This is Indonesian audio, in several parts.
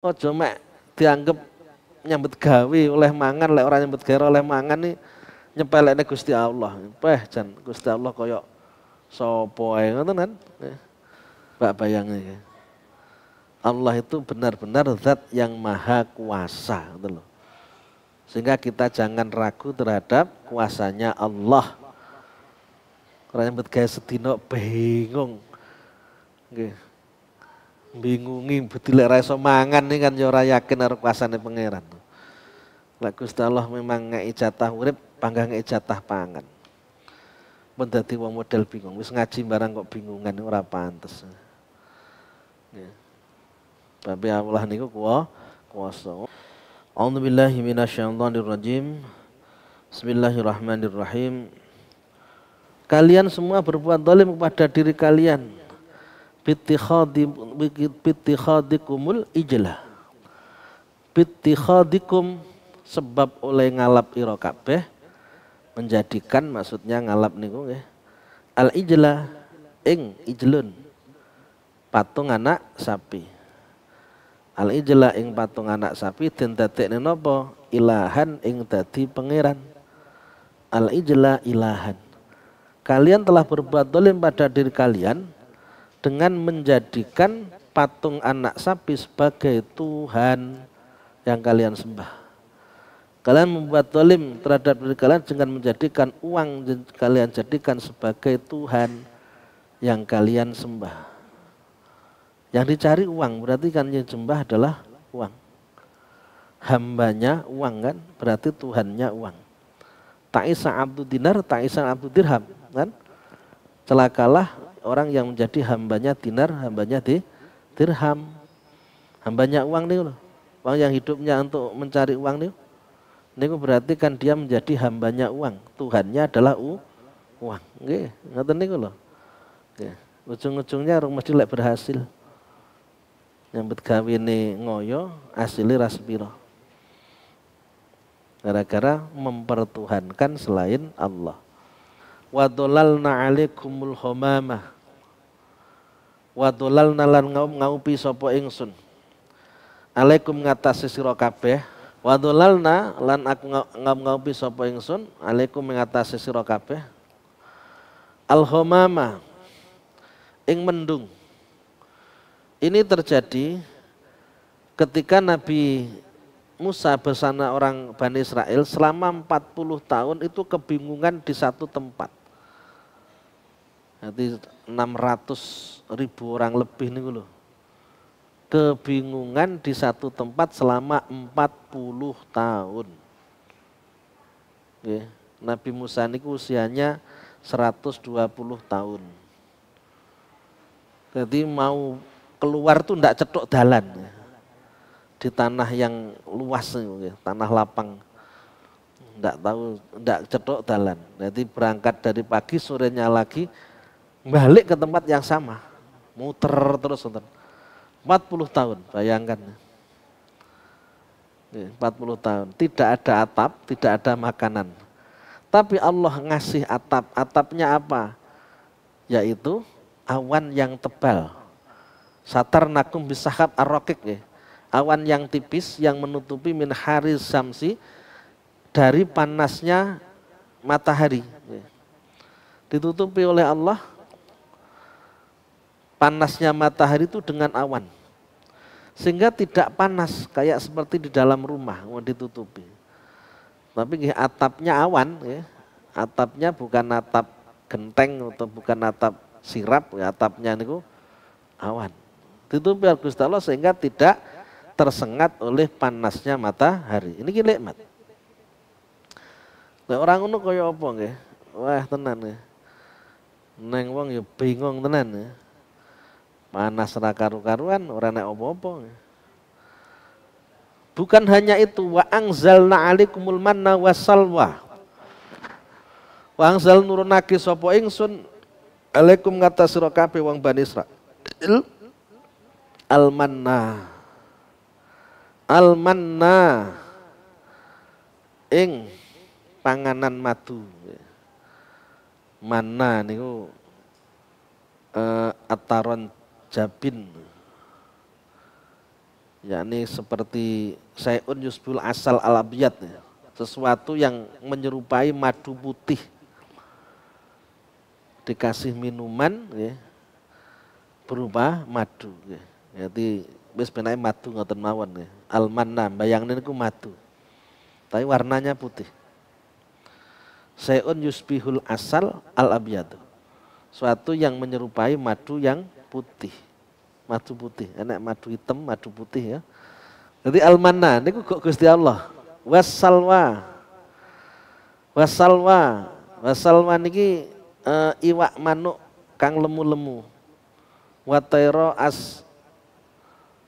Ojo mek dianggap nyambut gawe oleh mangan oleh orang nyambut gawe oleh mangan nih nyepelekne Gusti Allah. Peh jan Gusti Allah koyok sapa ae ngoten kan. Pak eh, bayangnya ya. Allah itu benar-benar zat yang maha kuasa gitu loh. Sehingga kita jangan ragu terhadap kuasanya Allah. Orang yang bergaya sedino bingung. Gitu bingungi betilek ra iso mangan nih kan yo ora yakin karo kuasane pangeran. Lek Gusti Allah memang ngeki jatah urip, panggah ngeki jatah pangan. Pun dadi wong model bingung, wis ngaji barang kok bingungan ora pantes. Ya. Tapi Allah niku kuwa kuwasa. A'udzu billahi minasyaitonir rajim. Bismillahirrahmanirrahim. Kalian semua berbuat zalim kepada diri kalian bittikhadikumul ijlah bittikhadikum sebab oleh ngalap ira kabeh menjadikan maksudnya ngalap niku nggih al ijlah ing ijlun patung anak sapi al ijlah ing patung anak sapi den dadekne napa ilahan ing dadi pangeran al ijlah ilahan kalian telah berbuat dolim pada diri kalian dengan menjadikan patung anak sapi sebagai Tuhan yang kalian sembah. Kalian membuat dolim terhadap diri kalian dengan menjadikan uang kalian jadikan sebagai Tuhan yang kalian sembah. Yang dicari uang, berarti kan yang sembah adalah uang. Hambanya uang kan, berarti Tuhannya uang. Ta'isa abdu dinar, ta'isa abdu dirham kan. Celakalah orang yang menjadi hambanya dinar, hambanya di dirham, hambanya uang nih loh. Uang yang hidupnya untuk mencari uang nih. Niku berarti kan dia menjadi hambanya uang. Tuhannya adalah u, uang. nggak ngerti nih loh. Ujung-ujungnya orang mesti lek berhasil. Nyambut nih ngoyo, asli raspiro. Gara-gara mempertuhankan selain Allah wa dhalalna alaikumul homama. wa dhalalna lan ngaup ngaupi sopo ingsun alaikum ngatasi siro kabeh wa lan aku ngaup ngaupi sopo ingsun alaikum ngatasi siro kabeh al homama ing mendung ini terjadi ketika Nabi Musa bersama orang Bani Israel selama 40 tahun itu kebingungan di satu tempat Nanti 600 ribu orang lebih nih loh. Kebingungan di satu tempat selama 40 tahun. Oke. Nabi Musa ini usianya 120 tahun. Jadi mau keluar tuh ndak cetok jalan di tanah yang luas tanah lapang ndak tahu ndak cetok dalan jadi berangkat dari pagi sorenya lagi balik ke tempat yang sama. Muter terus, Sultan. 40 tahun, bayangkan. 40 iya, tahun, tidak ada atap, tidak ada makanan. Tapi Allah ngasih atap, atapnya apa? Yaitu awan yang tebal. Satar nakum bisahab arrokik. Ya. Awan yang tipis yang menutupi min haris samsi dari panasnya matahari. Ya. Ditutupi oleh Allah panasnya matahari itu dengan awan. Sehingga tidak panas kayak seperti di dalam rumah mau ditutupi. Tapi atapnya awan ya. Atapnya bukan atap genteng atau bukan atap sirap, ya, atapnya niku awan. Ditutupi oleh Allah sehingga tidak tersengat oleh panasnya matahari. Ini ki nikmat. orang unuk koyo apa nggih? Wah, tenan ya. Neng wong ya bingung tenan ya. Panas ra karu-karuan ora nek apa-apa. Bukan hanya itu, wa angzalna alaikumul manna wasalwa. Wa angzal nurunake sapa ingsun alaikum kata sira kabeh wong Bani Israil. Al manna. Al manna. Ing panganan madu. Mana niku uh, ataron jabin yakni seperti sayun yusbul asal alabiyat sesuatu yang menyerupai madu putih dikasih minuman ya, berupa madu ya. jadi wis benake madu ngoten mawon ya. almanna bayangin niku madu tapi warnanya putih sayun yusbihul asal al abiyatu suatu yang menyerupai madu yang putih. Madu putih, enak madu hitam, madu putih ya. Jadi almana ini kok Gusti Allah. Wasalwa. Wasalwa. Wasalwa niki uh, iwak manuk kang lemu-lemu. Watairo as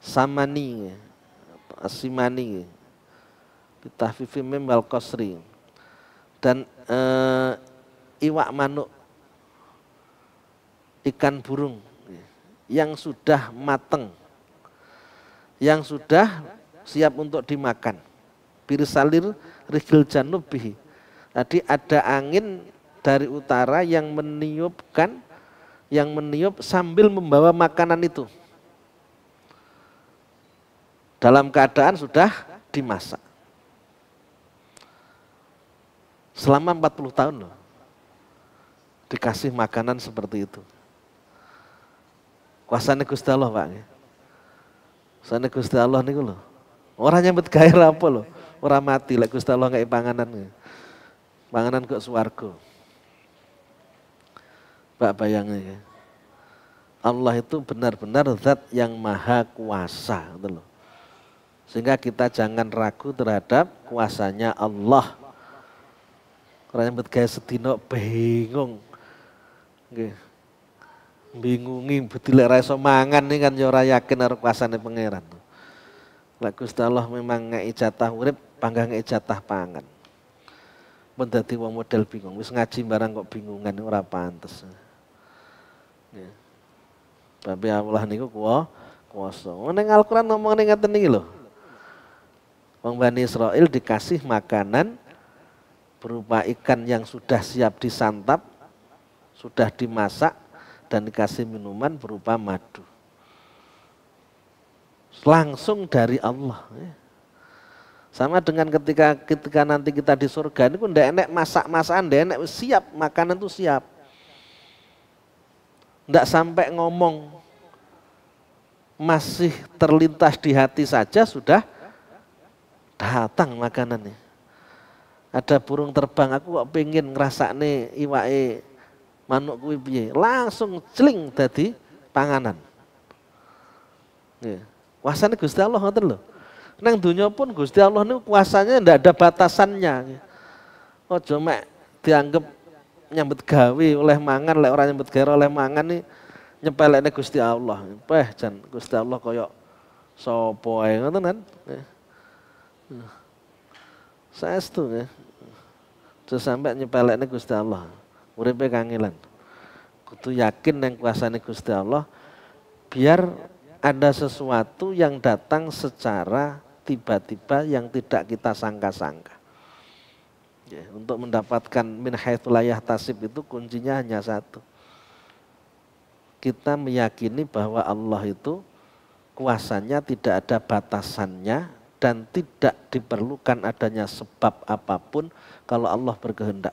samani asimani kita vivi membal kosri dan uh, iwak manuk ikan burung yang sudah mateng, yang sudah siap untuk dimakan. Birisalir rigil janubihi. Tadi ada angin dari utara yang meniupkan, yang meniup sambil membawa makanan itu. Dalam keadaan sudah dimasak. Selama 40 tahun loh. Dikasih makanan seperti itu. Kuasane Gusti Allah, Pak. Kuasane Gusti Allah niku lho. Ora nyambut gawe apa lho. Ora mati lek Gusti Allah kayak panganan. Panganan kok swarga. Pak bayangnya ya. Allah itu benar-benar zat yang maha kuasa, gitu loh. Sehingga kita jangan ragu terhadap kuasanya Allah. Orang yang bergaya setino, bingung. Gitu bingungi betilek ra iso mangan nih kan yo ora yakin karo kuasane pangeran. Lek Gusti Allah memang ngeki jatah urip, panggah ngeki jatah pangan. Pun dadi wong model bingung, wis ngaji barang kok bingungan ora pantes. Ya. Tapi Allah niku kuwa kuasa. Ning Al-Qur'an ngomong ning ngaten iki lho. Wong Bani Israel dikasih makanan berupa ikan yang sudah siap disantap, sudah dimasak, dan dikasih minuman berupa madu. Langsung dari Allah. Ya. Sama dengan ketika ketika nanti kita di surga ini pun enak masak-masakan, enak siap makanan itu siap. Ndak sampai ngomong masih terlintas di hati saja sudah datang makanannya. Ada burung terbang, aku kok pengen ngerasa nih iwae manuk kuwi piye langsung celing dadi panganan nggih kuasane Gusti Allah ngoten lho nang dunia pun Gusti Allah niku kuasanya ndak ada batasannya ojo mek dianggap nyambut gawe oleh mangan lek orang nyambet gawe oleh mangan nih nyepelekne Gusti Allah peh jan Gusti Allah koyok sapa ae ngoten kan saya itu ya. sampai nyepelekne Gusti Allah uripe kangelan. Kudu yakin yang ini Gusti Allah biar ada sesuatu yang datang secara tiba-tiba yang tidak kita sangka-sangka. Ya, untuk mendapatkan min layah tasib itu kuncinya hanya satu. Kita meyakini bahwa Allah itu kuasanya tidak ada batasannya dan tidak diperlukan adanya sebab apapun kalau Allah berkehendak.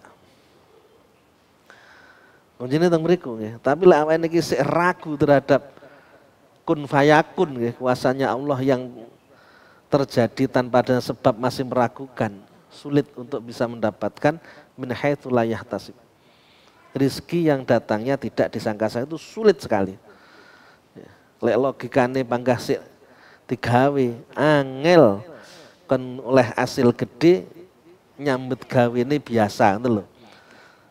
Kuncinya tentang mereka, ya. Tapi lah awake ini kisah ragu terhadap kun fayakun ya. kuasanya Allah yang terjadi tanpa ada sebab masih meragukan, sulit untuk bisa mendapatkan min haitsu tasib. Rizki yang datangnya tidak disangka-sangka itu sulit sekali. Ya, lek logikane panggah si digawe angel kan oleh hasil gede nyambut gawe ini biasa itu loh.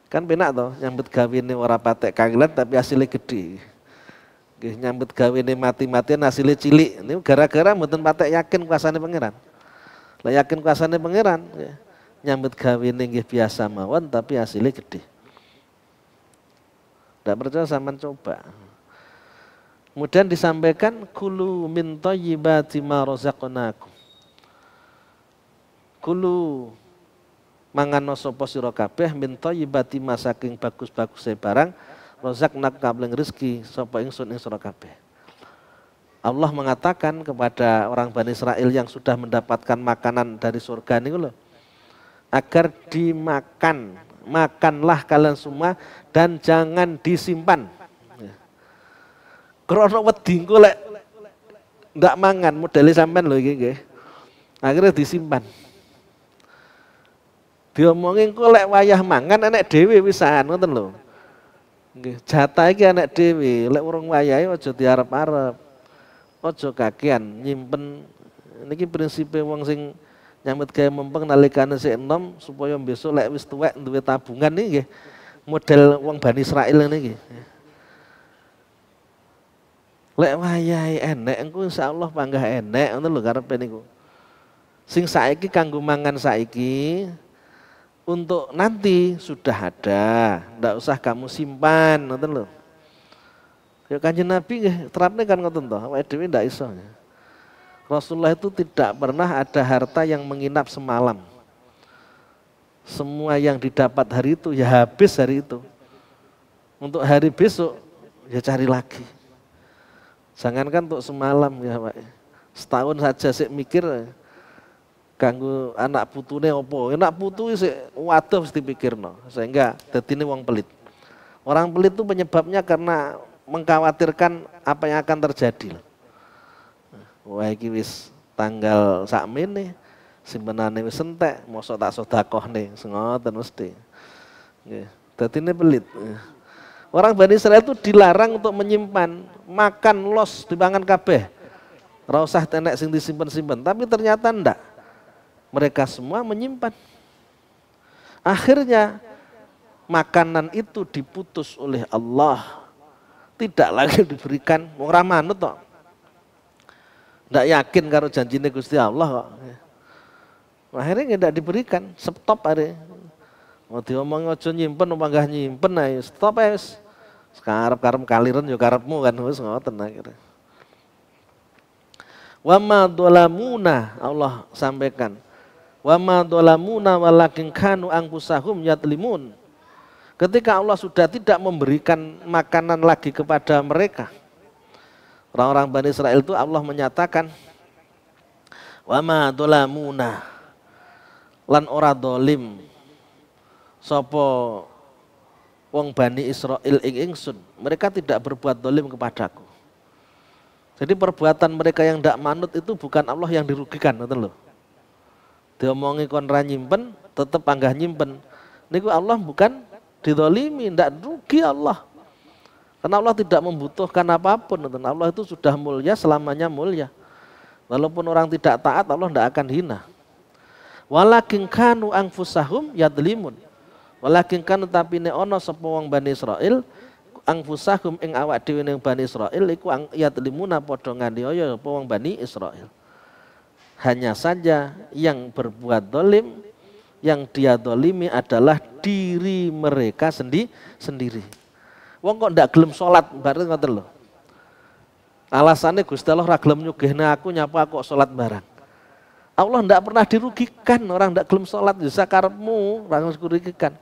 Kan penak toh nyambut gawe ini ora patek kangelan tapi hasilnya gede. Nggih nyambut gawe ini mati-matian hasilnya cilik. Ini gara-gara mboten patek yakin kuasane pangeran. Lah yakin kuasane pangeran Nyambut gawe ini nggih biasa mawon tapi hasilnya gede. Tidak percaya sama coba. Kemudian disampaikan kulu min thayyibati ma razaqnakum. Kulu mangan sopo siro kabeh min thayyibati masaking bagus bagus barang rozak nak kabling rezeki sopo ingsun ing siro kabeh Allah mengatakan kepada orang Bani Israel yang sudah mendapatkan makanan dari surga ini loh agar dimakan makanlah kalian semua dan jangan disimpan ya. krono wedi lek ndak mangan modele sampean lho iki nggih akhirnya disimpan diomongin kok lek wayah mangan anak Dewi wisan ngoten lho nggih jatah iki anak Dewi, lek urung wayahe aja diarep-arep aja kakean nyimpen niki prinsipe wong sing nyambut gawe mempeng nalikane si enom supaya besok lek wis tuwek duwe tabungan nih, nggih model wong Bani nih, niki lek wayahe enek engko insyaallah panggah enek ngono lho karepe niku sing saiki kanggo mangan saiki untuk nanti sudah ada, ndak usah kamu simpan, Nonton loh. Ya kanjeng Nabi terapnya kan ngoten toh, awake dhewe ndak iso. Rasulullah itu tidak pernah ada harta yang menginap semalam. Semua yang didapat hari itu ya habis hari itu. Untuk hari besok ya cari lagi. Jangankan untuk semalam ya Pak. Setahun saja sih mikir ganggu anak putune opo ya, anak putu si waduh mesti no sehingga ini wong pelit orang pelit itu penyebabnya karena mengkhawatirkan apa yang akan terjadi wah tanggal wis tanggal simpenan simpenan sentek, sentek mosok tak sodakoh nih sengotan mesti jadi ini pelit orang Bani Israel itu dilarang untuk menyimpan makan los dipangan kabeh rausah tenek sing disimpan simpen tapi ternyata ndak mereka semua menyimpan. Akhirnya makanan itu diputus oleh Allah. Tidak lagi diberikan wong ra manut kok. Ndak yakin karo janjine Gusti Allah kok. Akhirnya tidak diberikan, stop hari. Mau diomong aja nyimpen enggak nyimpen ae, stop ae Sekarang karep kaliren yo karepmu kan wis ngoten akhirnya. Wama dolamuna Allah sampaikan Wa ma dolamuna walakin kanu angkusahum yatlimun. Ketika Allah sudah tidak memberikan makanan lagi kepada mereka. Orang-orang Bani Israel itu Allah menyatakan. Wa ma dolamuna lan ora dolim. Sopo wong Bani Israel ing ingsun. Mereka tidak berbuat dolim kepadaku. Jadi perbuatan mereka yang tidak manut itu bukan Allah yang dirugikan, betul loh diomongi kon ra nyimpen tetep anggah nyimpen niku Allah bukan didolimi ndak rugi Allah karena Allah tidak membutuhkan apapun dan Allah itu sudah mulia selamanya mulia walaupun orang tidak taat Allah tidak akan hina walakin kanu angfusahum yadlimun walakin kanu tapi ne ono sapa wong Bani Israil angfusahum ing awak dhewe ning Bani Israil iku yadlimuna padha ya sapa wong Bani Israil hanya saja yang berbuat dolim, yang dia dolimi adalah diri mereka sendi sendiri. Wong kok ndak gelem sholat, bareng ngoten lho. Alasannya Gusti Allah ra gelem nyugihna aku nyapa kok sholat bareng. Allah ndak pernah dirugikan orang ndak gelem sholat bisa ya karepmu orang dirugikan.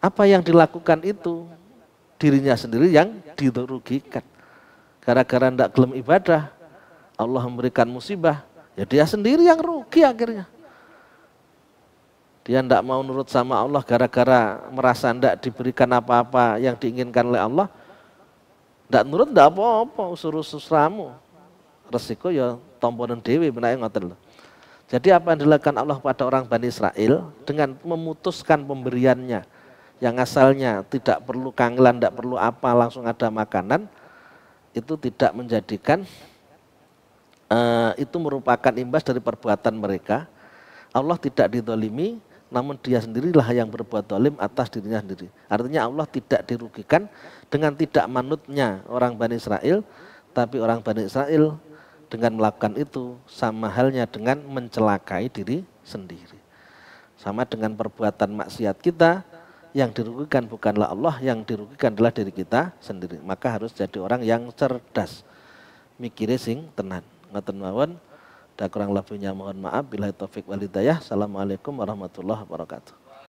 Apa yang dilakukan itu dirinya sendiri yang dirugikan. Gara-gara ndak gelem ibadah, Allah memberikan musibah, Ya dia sendiri yang rugi akhirnya. Dia tidak mau nurut sama Allah gara-gara merasa tidak diberikan apa-apa yang diinginkan oleh Allah. Tidak nurut tidak apa-apa, usur-ususramu. Resiko ya tomponan dewi benar menaik ngotel. Jadi apa yang dilakukan Allah pada orang Bani Israel dengan memutuskan pemberiannya yang asalnya tidak perlu kangelan, tidak perlu apa, langsung ada makanan, itu tidak menjadikan Eh, itu merupakan imbas dari perbuatan mereka. Allah tidak didolimi, namun dia sendirilah yang berbuat dolim atas dirinya sendiri. Artinya Allah tidak dirugikan dengan tidak manutnya orang Bani Israel, tapi orang Bani Israel dengan melakukan itu sama halnya dengan mencelakai diri sendiri. Sama dengan perbuatan maksiat kita, yang dirugikan bukanlah Allah, yang dirugikan adalah diri kita sendiri. Maka harus jadi orang yang cerdas, mikirnya sing tenan ngaten mawon. Tak kurang lebihnya mohon maaf. Bila taufik walidayah. Assalamualaikum warahmatullahi wabarakatuh.